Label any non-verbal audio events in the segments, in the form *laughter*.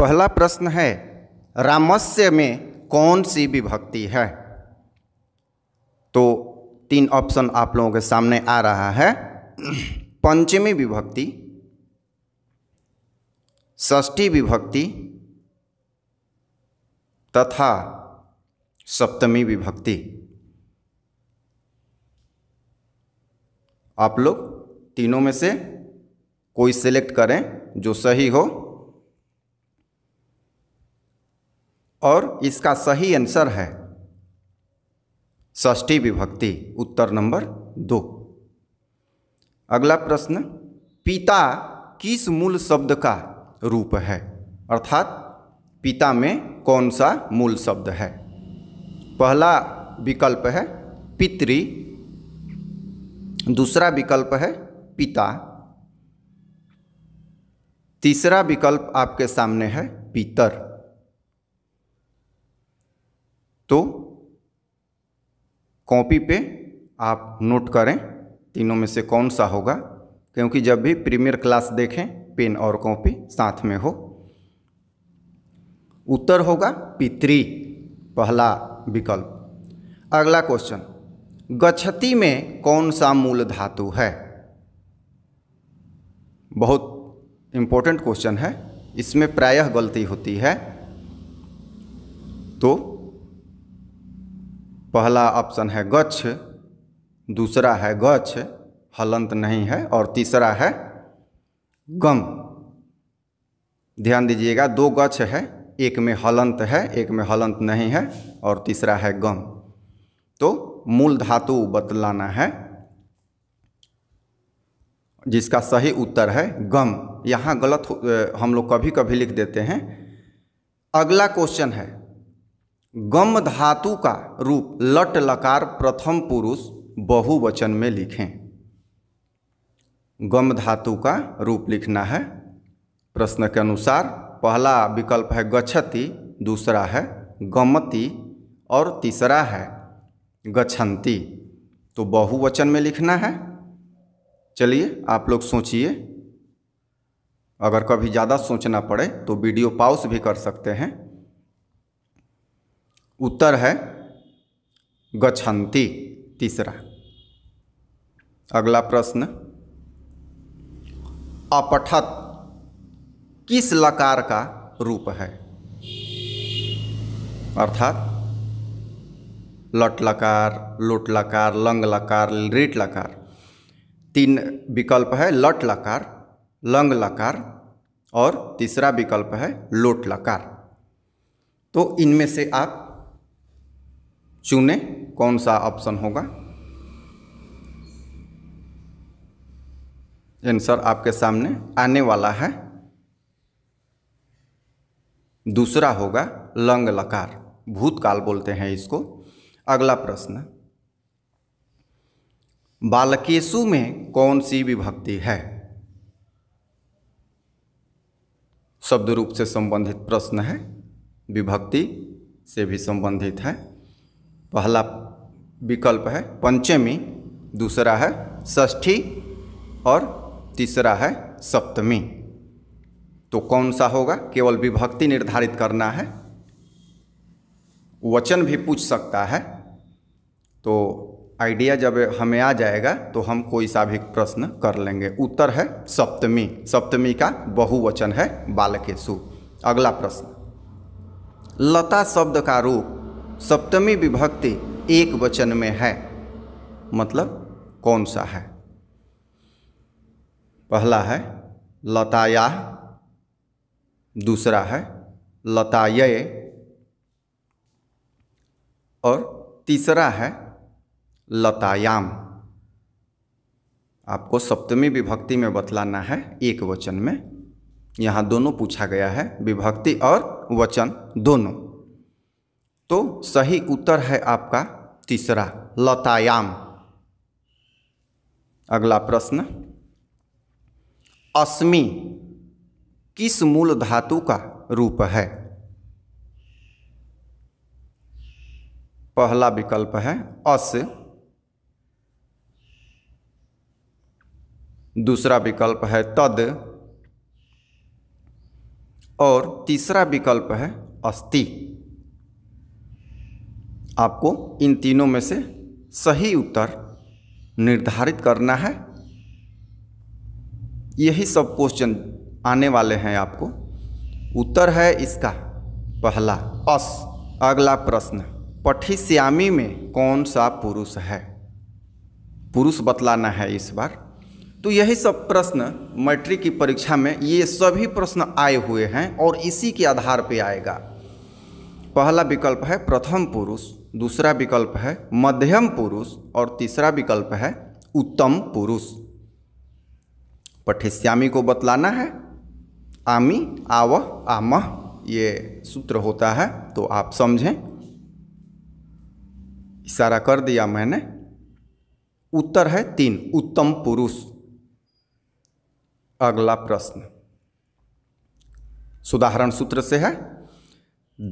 पहला प्रश्न है रामस्य में कौन सी विभक्ति है तो तीन ऑप्शन आप लोगों के सामने आ रहा है पंचमी विभक्ति ष्ठी विभक्ति तथा सप्तमी विभक्ति आप लोग तीनों में से कोई सिलेक्ट करें जो सही हो और इसका सही आंसर है ष्ठी विभक्ति उत्तर नंबर दो अगला प्रश्न पिता किस मूल शब्द का रूप है अर्थात पिता में कौन सा मूल शब्द है पहला विकल्प है पितृ दूसरा विकल्प है पिता तीसरा विकल्प आपके सामने है पितर तो कॉपी पे आप नोट करें तीनों में से कौन सा होगा क्योंकि जब भी प्रीमियर क्लास देखें पेन और कॉपी साथ में हो उत्तर होगा पितरी पहला विकल्प अगला क्वेश्चन गछती में कौन सा मूल धातु है बहुत इंपॉर्टेंट क्वेश्चन है इसमें प्रायः गलती होती है तो पहला ऑप्शन है गच्छ दूसरा है गच्छ हलंत नहीं है और तीसरा है गम ध्यान दीजिएगा दो गच्छ है एक में हलंत है एक में हलंत नहीं है और तीसरा है गम तो मूल धातु बतलाना है जिसका सही उत्तर है गम यहाँ गलत हम लोग कभी कभी लिख देते हैं अगला क्वेश्चन है गम धातु का रूप लट लकार प्रथम पुरुष बहुवचन में लिखें गम धातु का रूप लिखना है प्रश्न के अनुसार पहला विकल्प है गच्छति दूसरा है गमति और तीसरा है गच्छन्ति तो बहुवचन में लिखना है चलिए आप लोग सोचिए अगर कभी ज़्यादा सोचना पड़े तो वीडियो पाउस भी कर सकते हैं उत्तर है गछंती तीसरा अगला प्रश्न अपठत किस लकार का रूप है अर्थात लट लकार लोट लकार लंग लकार रेट लकार तीन विकल्प है लट लकार लंग लकार और तीसरा विकल्प है लोट लकार तो इनमें से आप चुने कौन सा ऑप्शन होगा आंसर आपके सामने आने वाला है दूसरा होगा लंग लकार भूतकाल बोलते हैं इसको अगला प्रश्न बालकेशु में कौन सी विभक्ति है शब्द रूप से संबंधित प्रश्न है विभक्ति से भी संबंधित है पहला विकल्प है पंचमी दूसरा है षष्ठी और तीसरा है सप्तमी तो कौन सा होगा केवल विभक्ति निर्धारित करना है वचन भी पूछ सकता है तो आइडिया जब हमें आ जाएगा तो हम कोई सा भी प्रश्न कर लेंगे उत्तर है सप्तमी सप्तमी का बहुवचन है बालकेशु अगला प्रश्न लता शब्द का रूप सप्तमी विभक्ति एक वचन में है मतलब कौन सा है पहला है लताया दूसरा है लताय और तीसरा है लतायाम आपको सप्तमी विभक्ति में बतलाना है एक वचन में यहाँ दोनों पूछा गया है विभक्ति और वचन दोनों तो सही उत्तर है आपका तीसरा लतायाम अगला प्रश्न अस्मि किस मूल धातु का रूप है पहला विकल्प है अस दूसरा विकल्प है तद और तीसरा विकल्प है अस्ति आपको इन तीनों में से सही उत्तर निर्धारित करना है यही सब क्वेश्चन आने वाले हैं आपको उत्तर है इसका पहला अस अगला प्रश्न पठिश्यामी में कौन सा पुरुष है पुरुष बतलाना है इस बार तो यही सब प्रश्न मैट्रिक की परीक्षा में ये सभी प्रश्न आए हुए हैं और इसी के आधार पे आएगा पहला विकल्प है प्रथम पुरुष दूसरा विकल्प है मध्यम पुरुष और तीसरा विकल्प है उत्तम पुरुष पठेश्यामी को बतलाना है आमी आव आमह ये सूत्र होता है तो आप समझें इशारा कर दिया मैंने उत्तर है तीन उत्तम पुरुष अगला प्रश्न सुधारण सूत्र से है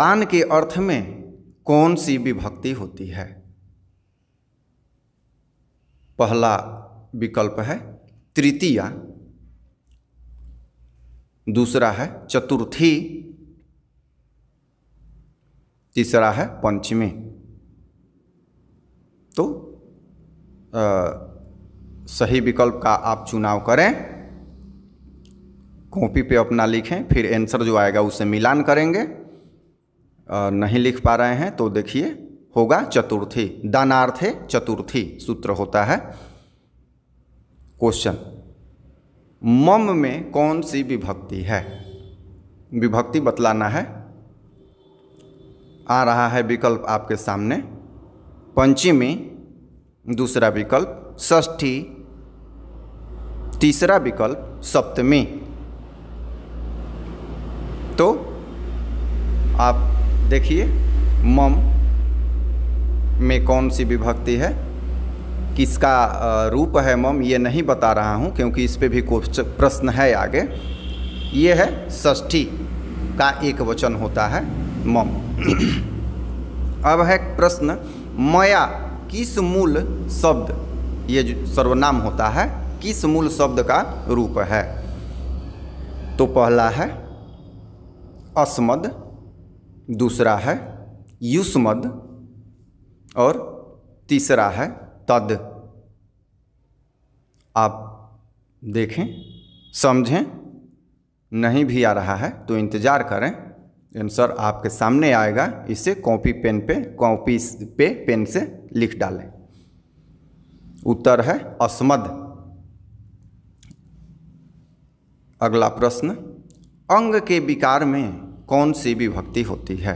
दान के अर्थ में कौन सी विभक्ति होती है पहला विकल्प है तृतीया दूसरा है चतुर्थी तीसरा है पंचमी तो आ, सही विकल्प का आप चुनाव करें कॉपी पे अपना लिखें फिर आंसर जो आएगा उसे मिलान करेंगे नहीं लिख पा रहे हैं तो देखिए होगा चतुर्थी दानार्थे चतुर्थी सूत्र होता है क्वेश्चन मम में कौन सी विभक्ति है विभक्ति बतलाना है आ रहा है विकल्प आपके सामने पंचमी दूसरा विकल्प षष्ठी तीसरा विकल्प सप्तमी तो आप देखिए मम में कौन सी विभक्ति है किसका रूप है मम ये नहीं बता रहा हूँ क्योंकि इस पर भी कुछ प्रश्न है आगे ये है षष्ठी का एक वचन होता है मम *clears throat* अब है प्रश्न मया किस मूल शब्द ये सर्वनाम होता है किस मूल शब्द का रूप है तो पहला है अस्मद दूसरा है युष्मद और तीसरा है तद आप देखें समझें नहीं भी आ रहा है तो इंतज़ार करें आंसर आपके सामने आएगा इसे कॉपी पेन पे कॉपी पे पेन से लिख डालें उत्तर है अस्मद अगला प्रश्न अंग के विकार में कौन सी विभक्ति होती है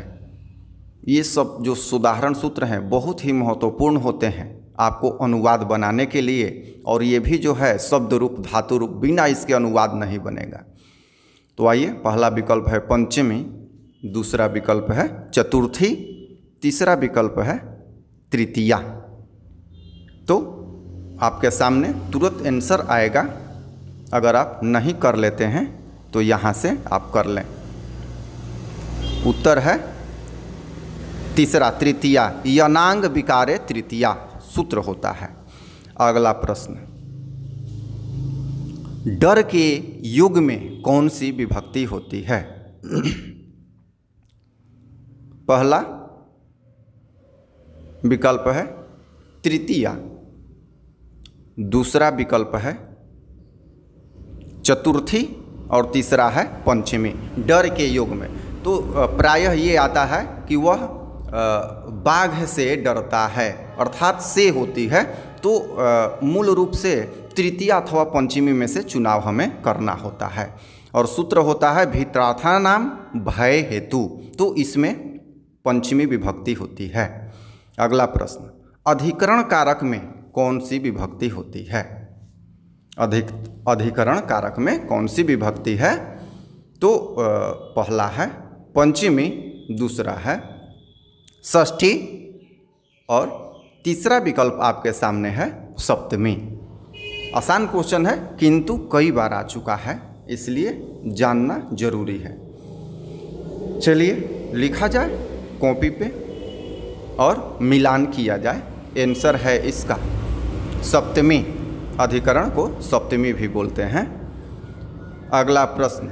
ये सब जो सुधारण सूत्र हैं बहुत ही महत्वपूर्ण होते हैं आपको अनुवाद बनाने के लिए और ये भी जो है शब्द रूप धातु रूप बिना इसके अनुवाद नहीं बनेगा तो आइए पहला विकल्प है पंचमी दूसरा विकल्प है चतुर्थी तीसरा विकल्प है तृतीया तो आपके सामने तुरंत आंसर आएगा अगर आप नहीं कर लेते हैं तो यहाँ से आप कर लें उत्तर है तीसरा तृतीया यनांग विकारे तृतीया सूत्र होता है अगला प्रश्न डर के युग में कौन सी विभक्ति होती है *clears throat* पहला विकल्प है तृतीया दूसरा विकल्प है चतुर्थी और तीसरा है पंचमी डर के युग में तो प्रायः ये आता है कि वह बाघ से डरता है अर्थात से होती है तो मूल रूप से तृतीय अथवा पंचमी में से चुनाव हमें करना होता है और सूत्र होता है भित्राथा नाम भय हेतु तो इसमें पंचमी विभक्ति होती है अगला प्रश्न अधिकरण कारक में कौन सी विभक्ति होती है अधिक अधिकरण कारक में कौन सी विभक्ति है तो पहला है पंचमी दूसरा है षष्ठी और तीसरा विकल्प आपके सामने है सप्तमी आसान क्वेश्चन है किंतु कई बार आ चुका है इसलिए जानना जरूरी है चलिए लिखा जाए कॉपी पे और मिलान किया जाए आंसर है इसका सप्तमी अधिकरण को सप्तमी भी बोलते हैं अगला प्रश्न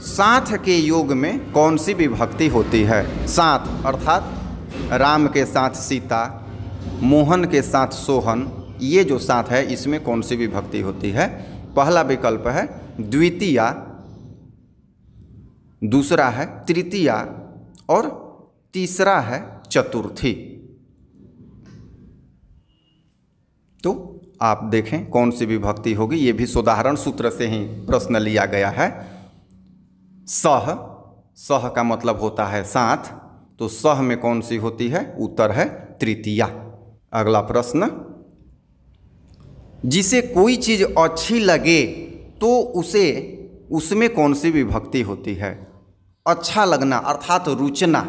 साथ के योग में कौन सी विभक्ति होती है साथ अर्थात राम के साथ सीता मोहन के साथ सोहन ये जो साथ है इसमें कौन सी विभक्ति होती है पहला विकल्प है द्वितीया दूसरा है तृतीया और तीसरा है चतुर्थी तो आप देखें कौन सी विभक्ति होगी ये भी सुधारण सूत्र से ही प्रश्न लिया गया है सह सह का मतलब होता है साथ तो सह में कौन सी होती है उत्तर है तृतीया अगला प्रश्न जिसे कोई चीज़ अच्छी लगे तो उसे उसमें कौन सी विभक्ति होती है अच्छा लगना अर्थात रुचना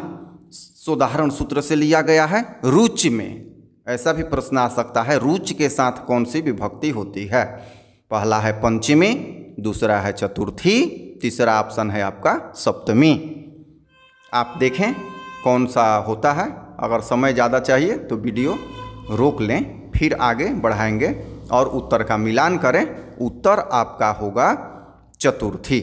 उदाहरण सूत्र से लिया गया है रुच में ऐसा भी प्रश्न आ सकता है रुच के साथ कौन सी विभक्ति होती है पहला है पंचमी दूसरा है चतुर्थी तीसरा ऑप्शन है आपका सप्तमी आप देखें कौन सा होता है अगर समय ज़्यादा चाहिए तो वीडियो रोक लें फिर आगे बढ़ाएंगे और उत्तर का मिलान करें उत्तर आपका होगा चतुर्थी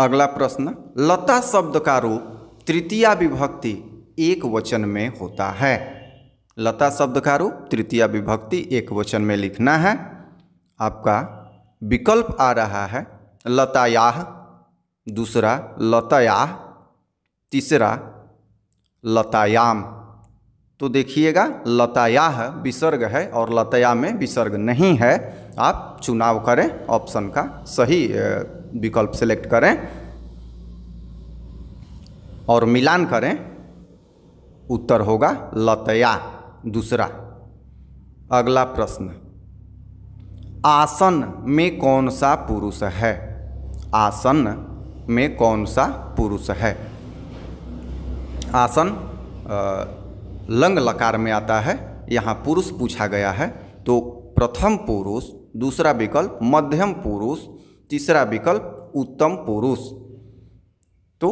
अगला प्रश्न लता शब्द का रूप तृतीय विभक्ति एक वचन में होता है लता शब्द का रूप तृतीय विभक्ति एक वचन में लिखना है आपका विकल्प आ रहा है लतायाह दूसरा लतायाह तीसरा लतायाम तो देखिएगा लतायाह विसर्ग है और लताया में विसर्ग नहीं है आप चुनाव करें ऑप्शन का सही विकल्प सेलेक्ट करें और मिलान करें उत्तर होगा लतया दूसरा अगला प्रश्न आसन में कौन सा पुरुष है आसन में कौन सा पुरुष है आसन लंग लकार में आता है यहाँ पुरुष पूछा गया है तो प्रथम पुरुष दूसरा विकल्प मध्यम पुरुष तीसरा विकल्प उत्तम पुरुष तो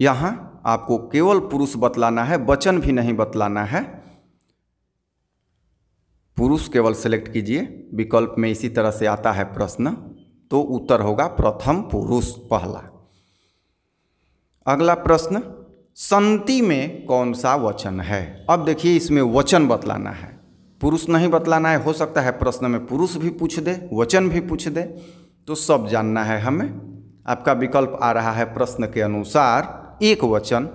यहाँ आपको केवल पुरुष बतलाना है वचन भी नहीं बतलाना है पुरुष केवल सेलेक्ट कीजिए विकल्प में इसी तरह से आता है प्रश्न तो उत्तर होगा प्रथम पुरुष पहला अगला प्रश्न संति में कौन सा वचन है अब देखिए इसमें वचन बतलाना है पुरुष नहीं बतलाना है हो सकता है प्रश्न में पुरुष भी पूछ दे वचन भी पूछ दे तो सब जानना है हमें आपका विकल्प आ रहा है प्रश्न के अनुसार एक वचन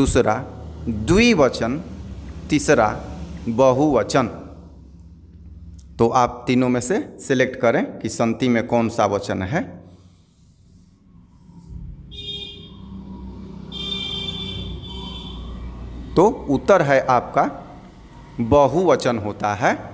दूसरा द्विवचन तीसरा बहुवचन तो आप तीनों में से सिलेक्ट करें कि संति में कौन सा वचन है तो उत्तर है आपका बहुवचन होता है